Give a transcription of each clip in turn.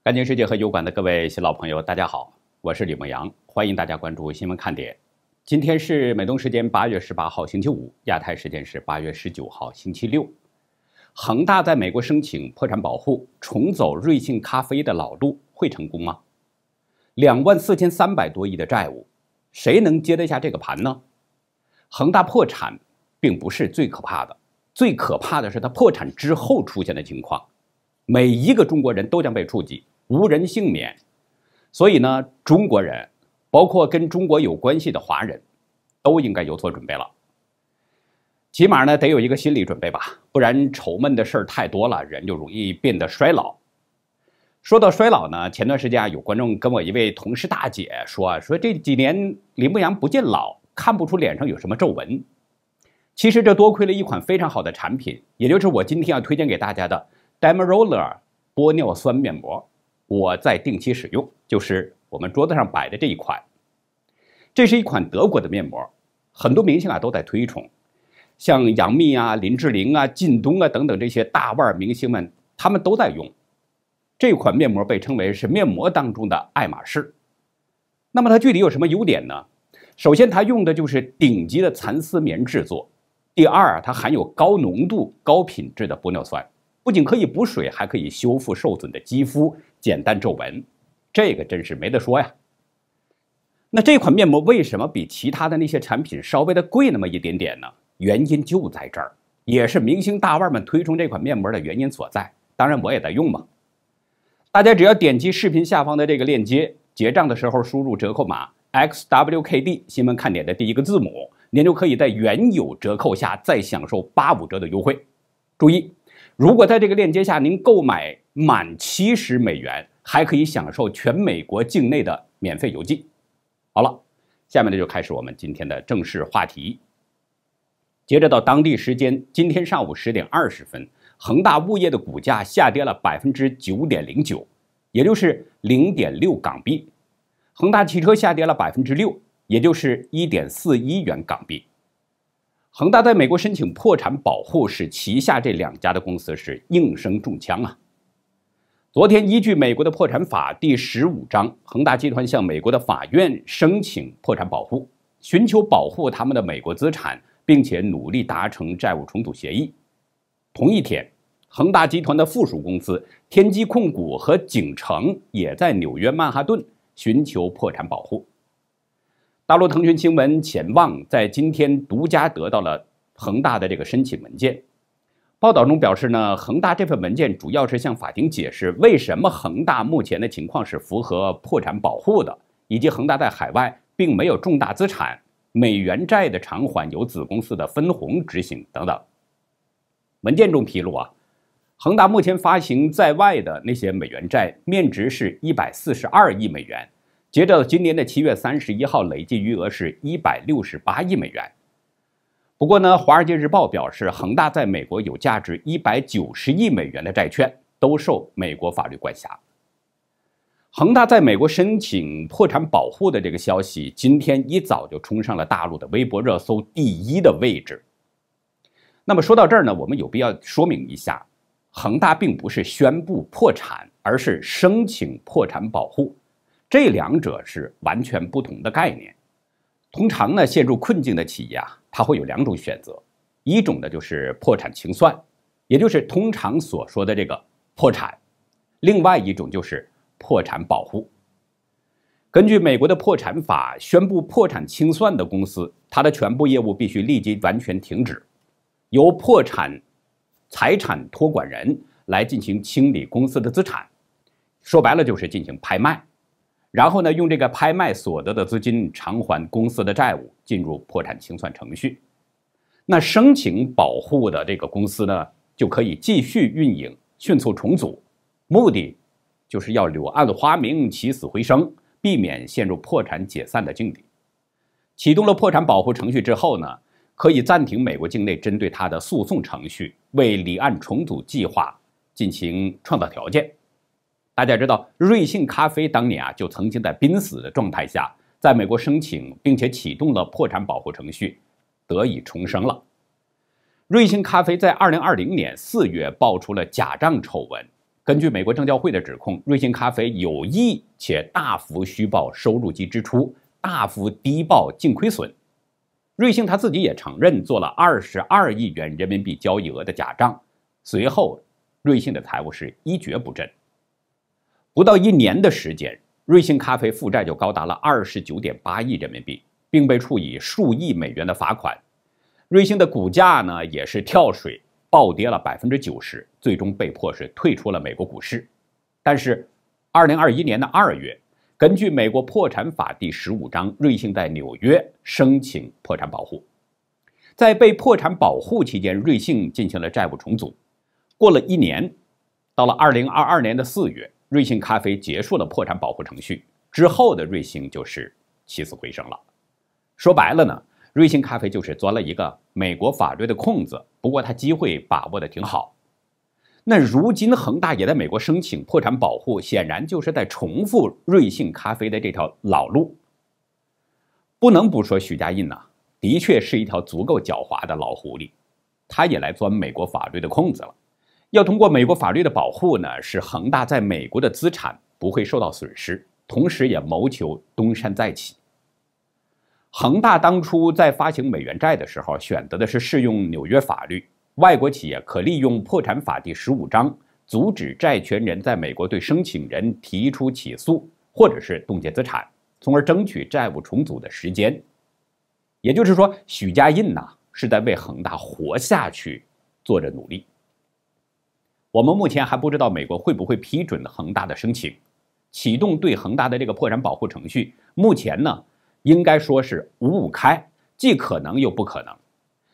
《财经世界》和油管的各位新老朋友，大家好，我是李梦阳，欢迎大家关注新闻看点。今天是美东时间八月十八号星期五，亚太时间是八月十九号星期六。恒大在美国申请破产保护，重走瑞幸咖啡的老路，会成功吗？两万四千三百多亿的债务，谁能接得下这个盘呢？恒大破产并不是最可怕的，最可怕的是它破产之后出现的情况，每一个中国人都将被触及。无人幸免，所以呢，中国人，包括跟中国有关系的华人，都应该有所准备了。起码呢，得有一个心理准备吧，不然愁闷的事儿太多了，人就容易变得衰老。说到衰老呢，前段时间啊，有观众跟我一位同事大姐说，啊，说这几年林牧阳不见老，看不出脸上有什么皱纹。其实这多亏了一款非常好的产品，也就是我今天要推荐给大家的 d e m e l o l 玻尿酸面膜。我在定期使用，就是我们桌子上摆的这一款，这是一款德国的面膜，很多明星啊都在推崇，像杨幂啊、林志玲啊、靳东啊等等这些大腕儿明星们，他们都在用这款面膜，被称为是面膜当中的爱马仕。那么它具体有什么优点呢？首先，它用的就是顶级的蚕丝棉制作；第二，它含有高浓度、高品质的玻尿酸。不仅可以补水，还可以修复受损的肌肤，简单皱纹，这个真是没得说呀。那这款面膜为什么比其他的那些产品稍微的贵那么一点点呢？原因就在这儿，也是明星大腕们推崇这款面膜的原因所在。当然我也在用嘛。大家只要点击视频下方的这个链接，结账的时候输入折扣码 XWKD，新闻看点的第一个字母，您就可以在原有折扣下再享受八五折的优惠。注意。如果在这个链接下您购买满七十美元，还可以享受全美国境内的免费邮寄。好了，下面呢就开始我们今天的正式话题。接着到当地时间今天上午十点二十分，恒大物业的股价下跌了百分之九点零九，也就是零点六港币；恒大汽车下跌了百分之六，也就是一点四一元港币。恒大在美国申请破产保护时，旗下这两家的公司是应声中枪啊！昨天，依据美国的破产法第十五章，恒大集团向美国的法院申请破产保护，寻求保护他们的美国资产，并且努力达成债务重组协议。同一天，恒大集团的附属公司天基控股和景城也在纽约曼哈顿寻求破产保护。大陆腾讯新闻浅望在今天独家得到了恒大的这个申请文件。报道中表示呢，恒大这份文件主要是向法庭解释为什么恒大目前的情况是符合破产保护的，以及恒大在海外并没有重大资产，美元债的偿还由子公司的分红执行等等。文件中披露啊，恒大目前发行在外的那些美元债面值是一百四十二亿美元。截至今年的七月三十一号，累计余额是一百六十八亿美元。不过呢，华尔街日报表示，恒大在美国有价值一百九十亿美元的债券都受美国法律管辖。恒大在美国申请破产保护的这个消息，今天一早就冲上了大陆的微博热搜第一的位置。那么说到这儿呢，我们有必要说明一下，恒大并不是宣布破产，而是申请破产保护。这两者是完全不同的概念。通常呢，陷入困境的企业啊，它会有两种选择：一种呢就是破产清算，也就是通常所说的这个破产；另外一种就是破产保护。根据美国的破产法，宣布破产清算的公司，它的全部业务必须立即完全停止，由破产财产托管人来进行清理公司的资产，说白了就是进行拍卖。然后呢，用这个拍卖所得的资金偿还公司的债务，进入破产清算程序。那申请保护的这个公司呢，就可以继续运营，迅速重组，目的就是要柳暗花明，起死回生，避免陷入破产解散的境地。启动了破产保护程序之后呢，可以暂停美国境内针对他的诉讼程序，为离岸重组计划进行创造条件。大家知道，瑞幸咖啡当年啊就曾经在濒死的状态下，在美国申请并且启动了破产保护程序，得以重生了。瑞幸咖啡在二零二零年四月爆出了假账丑闻，根据美国证交会的指控，瑞幸咖啡有意且大幅虚报收入及支出，大幅低报净亏损。瑞幸他自己也承认做了二十二亿元人民币交易额的假账，随后瑞幸的财务是一蹶不振。不到一年的时间，瑞幸咖啡负债就高达了二十九点八亿人民币，并被处以数亿美元的罚款。瑞幸的股价呢，也是跳水暴跌了百分之九十，最终被迫是退出了美国股市。但是，二零二一年的二月，根据美国破产法第十五章，瑞幸在纽约申请破产保护。在被破产保护期间，瑞幸进行了债务重组。过了一年，到了二零二二年的四月。瑞幸咖啡结束了破产保护程序之后的瑞幸就是起死回生了。说白了呢，瑞幸咖啡就是钻了一个美国法律的空子。不过他机会把握的挺好。那如今恒大也在美国申请破产保护，显然就是在重复瑞幸咖啡的这条老路。不能不说，许家印呢，的确是一条足够狡猾的老狐狸，他也来钻美国法律的空子了。要通过美国法律的保护呢，使恒大在美国的资产不会受到损失，同时也谋求东山再起。恒大当初在发行美元债的时候，选择的是适用纽约法律，外国企业可利用破产法第十五章，阻止债权人在美国对申请人提出起诉或者是冻结资产，从而争取债务重组的时间。也就是说，许家印呢是在为恒大活下去做着努力。我们目前还不知道美国会不会批准恒大的申请，启动对恒大的这个破产保护程序。目前呢，应该说是五五开，既可能又不可能，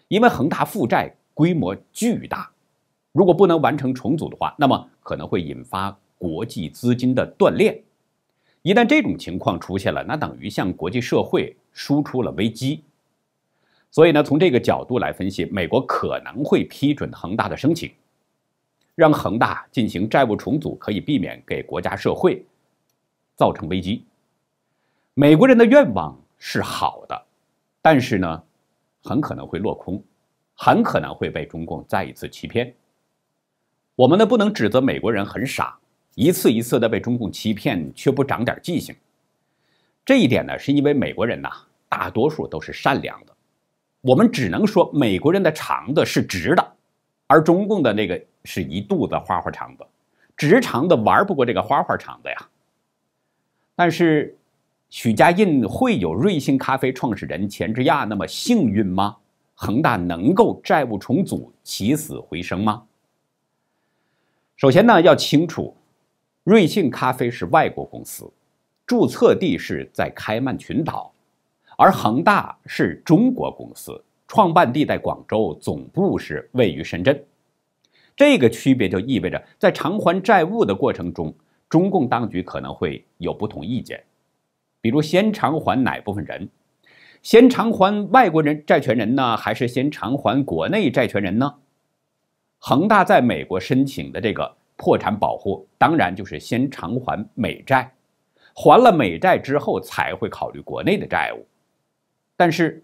因为恒大负债规模巨大，如果不能完成重组的话，那么可能会引发国际资金的断裂。一旦这种情况出现了，那等于向国际社会输出了危机。所以呢，从这个角度来分析，美国可能会批准恒大的申请。让恒大进行债务重组，可以避免给国家社会造成危机。美国人的愿望是好的，但是呢，很可能会落空，很可能会被中共再一次欺骗。我们呢，不能指责美国人很傻，一次一次的被中共欺骗却不长点记性。这一点呢，是因为美国人呐，大多数都是善良的。我们只能说，美国人的肠子是直的，而中共的那个。是一肚子花花肠子，直肠子玩不过这个花花肠子呀。但是，许家印会有瑞幸咖啡创始人钱之亚那么幸运吗？恒大能够债务重组起死回生吗？首先呢，要清楚，瑞幸咖啡是外国公司，注册地是在开曼群岛，而恒大是中国公司，创办地在广州，总部是位于深圳。这个区别就意味着，在偿还债务的过程中，中共当局可能会有不同意见，比如先偿还哪部分人，先偿还外国人债权人呢，还是先偿还国内债权人呢？恒大在美国申请的这个破产保护，当然就是先偿还美债，还了美债之后才会考虑国内的债务，但是。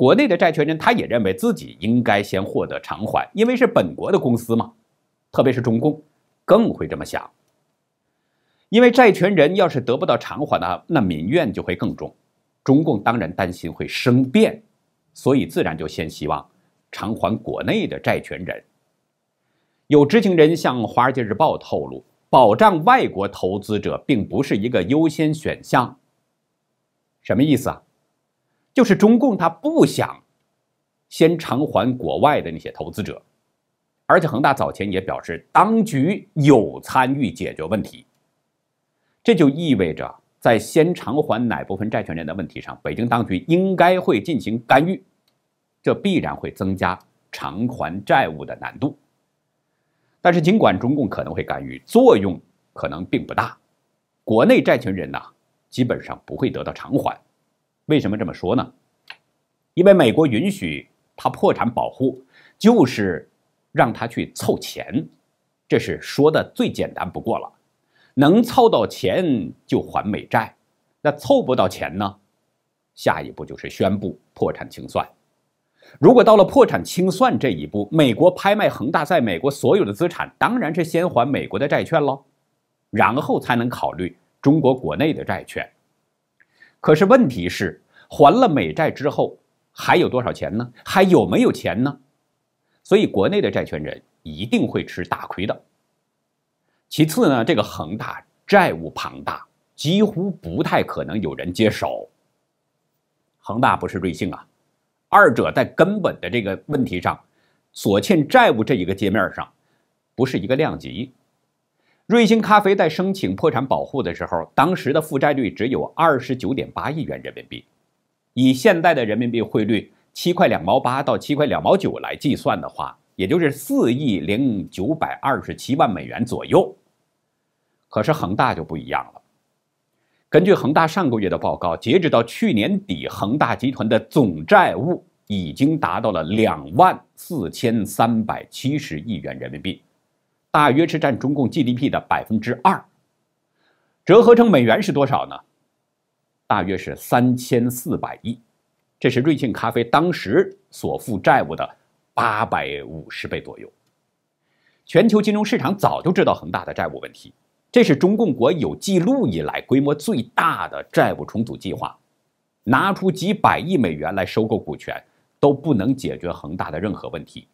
国内的债权人他也认为自己应该先获得偿还，因为是本国的公司嘛，特别是中共更会这么想，因为债权人要是得不到偿还呢，那民怨就会更重，中共当然担心会生变，所以自然就先希望偿还国内的债权人。有知情人向《华尔街日报》透露，保障外国投资者并不是一个优先选项。什么意思啊？就是中共他不想先偿还国外的那些投资者，而且恒大早前也表示，当局有参与解决问题。这就意味着，在先偿还哪部分债权人的问题上，北京当局应该会进行干预，这必然会增加偿还债务的难度。但是，尽管中共可能会干预，作用可能并不大，国内债权人呢，基本上不会得到偿还。为什么这么说呢？因为美国允许他破产保护，就是让他去凑钱，这是说的最简单不过了。能凑到钱就还美债，那凑不到钱呢？下一步就是宣布破产清算。如果到了破产清算这一步，美国拍卖恒大在美国所有的资产，当然是先还美国的债券喽，然后才能考虑中国国内的债券。可是问题是，还了美债之后，还有多少钱呢？还有没有钱呢？所以国内的债权人一定会吃大亏的。其次呢，这个恒大债务庞大，几乎不太可能有人接手。恒大不是瑞幸啊，二者在根本的这个问题上，所欠债务这一个界面上，不是一个量级。瑞幸咖啡在申请破产保护的时候，当时的负债率只有二十九点八亿元人民币。以现在的人民币汇率七块两毛八到七块两毛九来计算的话，也就是四亿零九百二十七万美元左右。可是恒大就不一样了。根据恒大上个月的报告，截止到去年底，恒大集团的总债务已经达到了两万四千三百七十亿元人民币。大约是占中共 GDP 的百分之二，折合成美元是多少呢？大约是三千四百亿，这是瑞幸咖啡当时所负债务的八百五十倍左右。全球金融市场早就知道恒大的债务问题，这是中共国有记录以来规模最大的债务重组计划，拿出几百亿美元来收购股权都不能解决恒大的任何问题，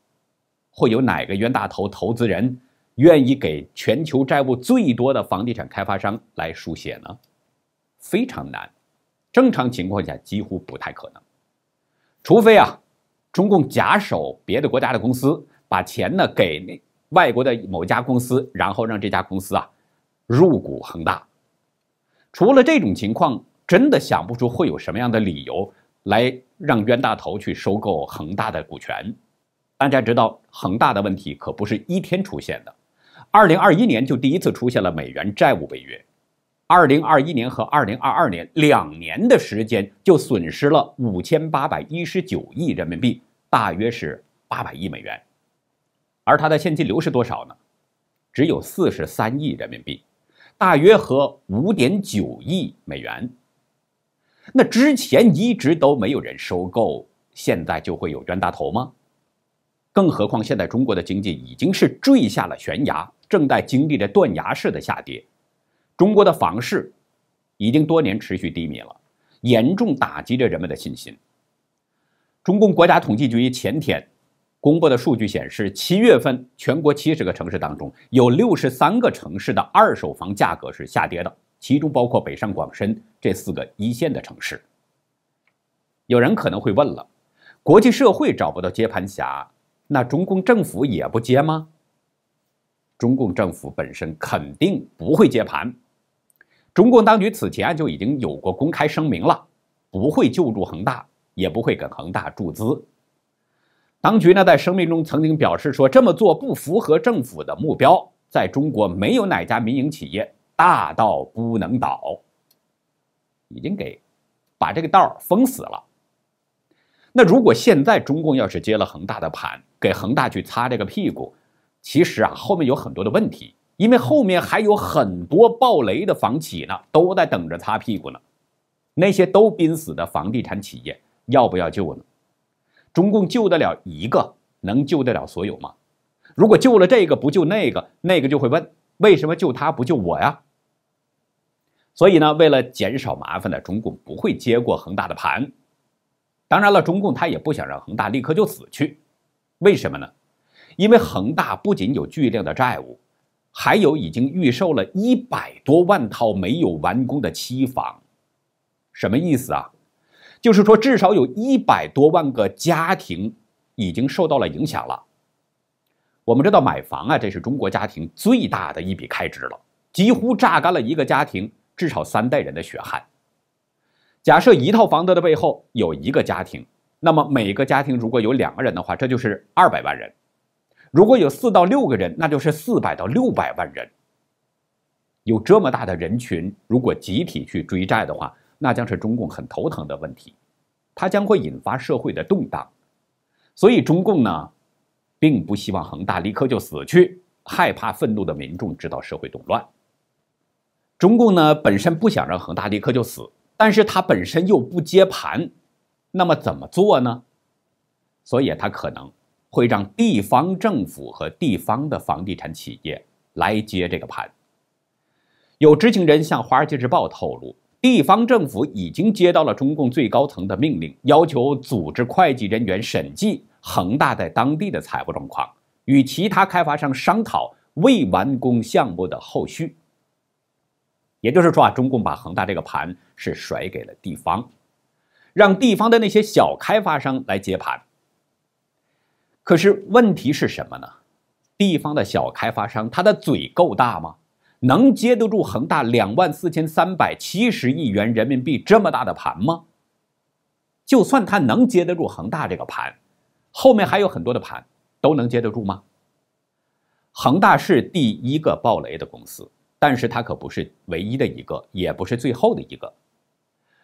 会有哪个冤大头投资人？愿意给全球债务最多的房地产开发商来输血呢？非常难，正常情况下几乎不太可能。除非啊，中共假手别的国家的公司，把钱呢给那外国的某家公司，然后让这家公司啊入股恒大。除了这种情况，真的想不出会有什么样的理由来让冤大头去收购恒大的股权。大家知道，恒大的问题可不是一天出现的。二零二一年就第一次出现了美元债务违约，二零二一年和二零二二年两年的时间就损失了五千八百一十九亿人民币，大约是八百亿美元，而它的现金流是多少呢？只有四十三亿人民币，大约和五点九亿美元。那之前一直都没有人收购，现在就会有冤大头吗？更何况现在中国的经济已经是坠下了悬崖。正在经历着断崖式的下跌，中国的房市已经多年持续低迷了，严重打击着人们的信心。中共国家统计局前天公布的数据显示，七月份全国七十个城市当中，有六十三个城市的二手房价格是下跌的，其中包括北上广深这四个一线的城市。有人可能会问了，国际社会找不到接盘侠，那中共政府也不接吗？中共政府本身肯定不会接盘。中共当局此前就已经有过公开声明了，不会救助恒大，也不会给恒大注资。当局呢，在声明中曾经表示说，这么做不符合政府的目标。在中国，没有哪家民营企业大到不能倒，已经给把这个道封死了。那如果现在中共要是接了恒大的盘，给恒大去擦这个屁股。其实啊，后面有很多的问题，因为后面还有很多暴雷的房企呢，都在等着擦屁股呢。那些都濒死的房地产企业要不要救呢？中共救得了一个，能救得了所有吗？如果救了这个不救那个，那个就会问为什么救他不救我呀？所以呢，为了减少麻烦呢，中共不会接过恒大的盘。当然了，中共他也不想让恒大立刻就死去，为什么呢？因为恒大不仅有巨量的债务，还有已经预售了一百多万套没有完工的期房，什么意思啊？就是说至少有一百多万个家庭已经受到了影响了。我们知道买房啊，这是中国家庭最大的一笔开支了，几乎榨干了一个家庭至少三代人的血汗。假设一套房子的背后有一个家庭，那么每个家庭如果有两个人的话，这就是二百万人。如果有四到六个人，那就是四百到六百万人。有这么大的人群，如果集体去追债的话，那将是中共很头疼的问题，它将会引发社会的动荡。所以中共呢，并不希望恒大立刻就死去，害怕愤怒的民众知道社会动乱。中共呢本身不想让恒大立刻就死，但是他本身又不接盘，那么怎么做呢？所以他可能。会让地方政府和地方的房地产企业来接这个盘。有知情人向《华尔街日报》透露，地方政府已经接到了中共最高层的命令，要求组织会计人员审计恒大在当地的财务状况，与其他开发商商讨未完工项目的后续。也就是说啊，中共把恒大这个盘是甩给了地方，让地方的那些小开发商来接盘。可是问题是什么呢？地方的小开发商他的嘴够大吗？能接得住恒大两万四千三百七十亿元人民币这么大的盘吗？就算他能接得住恒大这个盘，后面还有很多的盘都能接得住吗？恒大是第一个爆雷的公司，但是它可不是唯一的一个，也不是最后的一个。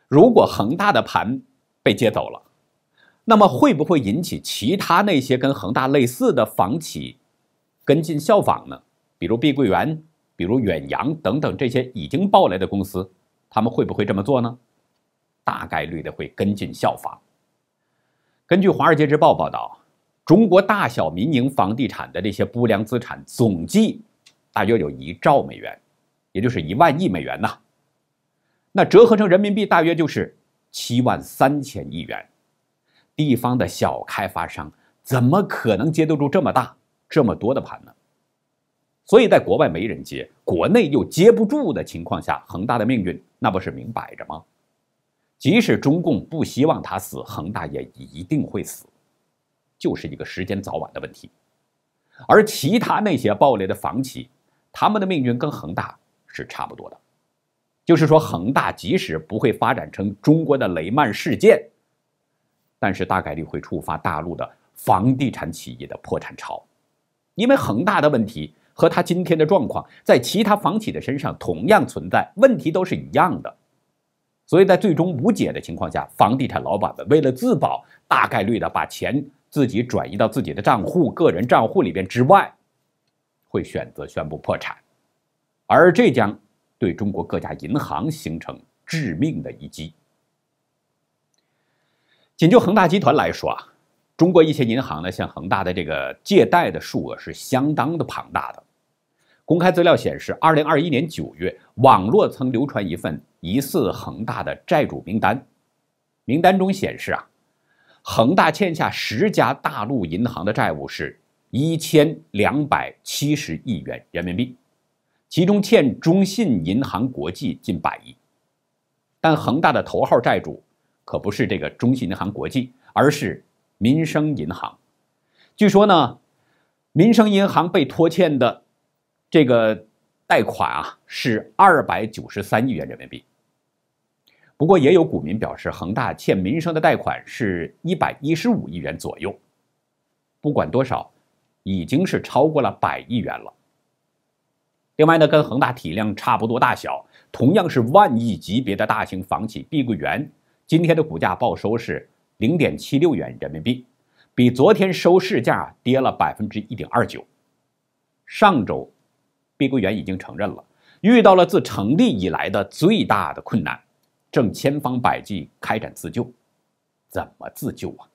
如果恒大的盘被接走了。那么会不会引起其他那些跟恒大类似的房企跟进效仿呢？比如碧桂园，比如远洋等等这些已经爆雷的公司，他们会不会这么做呢？大概率的会跟进效仿。根据《华尔街日报》报道，中国大小民营房地产的这些不良资产总计大约有一兆美元，也就是一万亿美元呐，那折合成人民币大约就是七万三千亿元。地方的小开发商怎么可能接得住这么大、这么多的盘呢？所以在国外没人接，国内又接不住的情况下，恒大的命运那不是明摆着吗？即使中共不希望他死，恒大也一定会死，就是一个时间早晚的问题。而其他那些暴雷的房企，他们的命运跟恒大是差不多的，就是说，恒大即使不会发展成中国的雷曼事件。但是大概率会触发大陆的房地产企业的破产潮，因为恒大的问题和他今天的状况在其他房企的身上同样存在，问题都是一样的，所以在最终无解的情况下，房地产老板们为了自保，大概率的把钱自己转移到自己的账户、个人账户里边之外，会选择宣布破产，而这将对中国各家银行形成致命的一击。仅就恒大集团来说啊，中国一些银行呢，向恒大的这个借贷的数额是相当的庞大的。公开资料显示，二零二一年九月，网络曾流传一份疑似恒大的债主名单。名单中显示啊，恒大欠下十家大陆银行的债务是一千两百七十亿元人民币，其中欠中信银行国际近百亿。但恒大的头号债主。可不是这个中信银行国际，而是民生银行。据说呢，民生银行被拖欠的这个贷款啊，是二百九十三亿元人民币。不过也有股民表示，恒大欠民生的贷款是一百一十五亿元左右。不管多少，已经是超过了百亿元了。另外呢，跟恒大体量差不多大小，同样是万亿级别的大型房企碧桂园。今天的股价报收是零点七六元人民币，比昨天收市价跌了百分之一点二九。上周，碧桂园已经承认了遇到了自成立以来的最大的困难，正千方百计开展自救。怎么自救啊？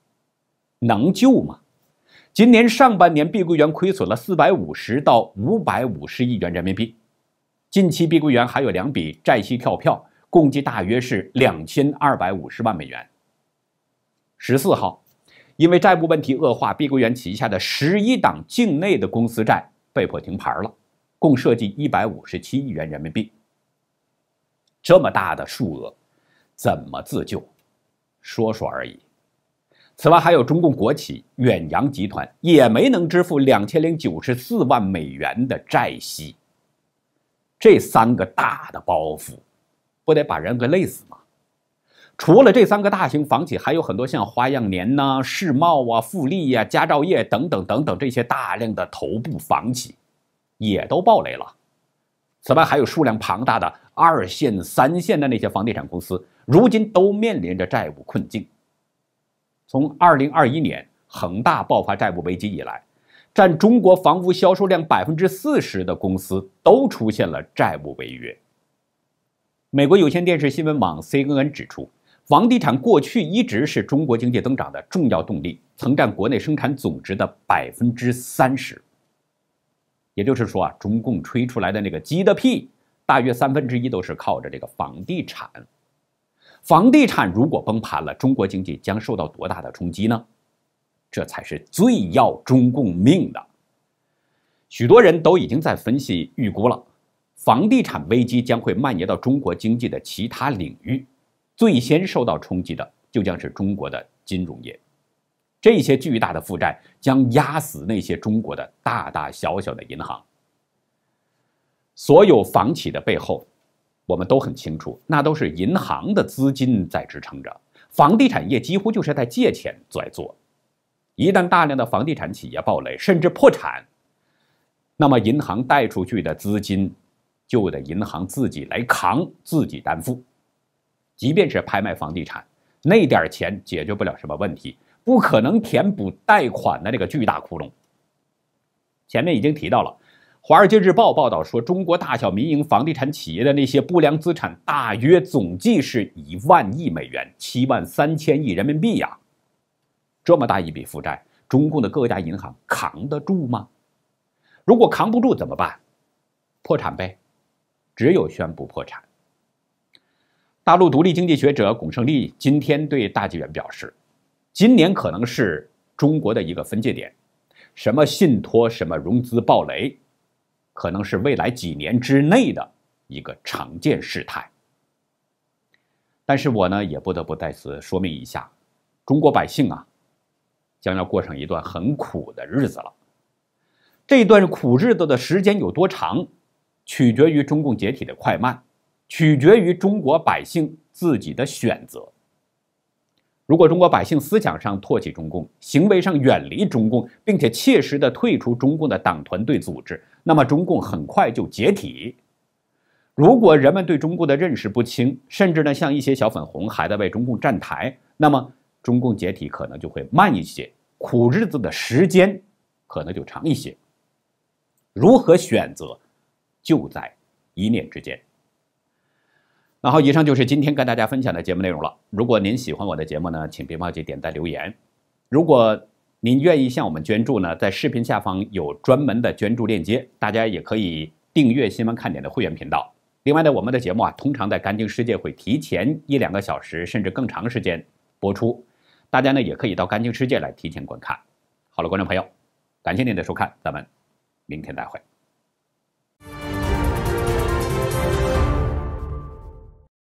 能救吗？今年上半年，碧桂园亏损了四百五十到五百五十亿元人民币。近期，碧桂园还有两笔债息跳票。共计大约是两千二百五十万美元。十四号，因为债务问题恶化，碧桂园旗下的十一档境内的公司债被迫停牌了，共涉及一百五十七亿元人民币。这么大的数额，怎么自救？说说而已。此外，还有中共国企远洋集团也没能支付两千零九十四万美元的债息。这三个大的包袱。不得把人给累死吗？除了这三个大型房企，还有很多像花样年呐、世茂啊、富力呀、佳兆业等等等等这些大量的头部房企，也都爆雷了。此外，还有数量庞大的二线、三线的那些房地产公司，如今都面临着债务困境。从2021年恒大爆发债务危机以来，占中国房屋销售量百分之四十的公司都出现了债务违约。美国有线电视新闻网 C N N 指出，房地产过去一直是中国经济增长的重要动力，曾占国内生产总值的百分之三十。也就是说啊，中共吹出来的那个鸡的屁，大约三分之一都是靠着这个房地产。房地产如果崩盘了，中国经济将受到多大的冲击呢？这才是最要中共命的。许多人都已经在分析预估了。房地产危机将会蔓延到中国经济的其他领域，最先受到冲击的就将是中国的金融业。这些巨大的负债将压死那些中国的大大小小的银行。所有房企的背后，我们都很清楚，那都是银行的资金在支撑着。房地产业几乎就是在借钱在做。一旦大量的房地产企业暴雷甚至破产，那么银行贷出去的资金。就得银行自己来扛，自己担负。即便是拍卖房地产，那点钱解决不了什么问题，不可能填补贷款的那个巨大窟窿。前面已经提到了，《华尔街日报》报道说，中国大小民营房地产企业的那些不良资产，大约总计是一万亿美元，七万三千亿人民币呀。这么大一笔负债，中共的各家银行扛得住吗？如果扛不住怎么办？破产呗。只有宣布破产。大陆独立经济学者巩胜利今天对大纪元表示，今年可能是中国的一个分界点，什么信托、什么融资暴雷，可能是未来几年之内的一个常见事态。但是我呢，也不得不在此说明一下，中国百姓啊，将要过上一段很苦的日子了。这段苦日子的时间有多长？取决于中共解体的快慢，取决于中国百姓自己的选择。如果中国百姓思想上唾弃中共，行为上远离中共，并且切实的退出中共的党团队组织，那么中共很快就解体。如果人们对中共的认识不清，甚至呢像一些小粉红还在为中共站台，那么中共解体可能就会慢一些，苦日子的时间可能就长一些。如何选择？就在一念之间。那好，以上就是今天跟大家分享的节目内容了。如果您喜欢我的节目呢，请别忘记点赞留言。如果您愿意向我们捐助呢，在视频下方有专门的捐助链接，大家也可以订阅《新闻看点》的会员频道。另外呢，我们的节目啊，通常在《干净世界》会提前一两个小时甚至更长时间播出，大家呢也可以到《干净世界》来提前观看。好了，观众朋友，感谢您的收看，咱们明天再会。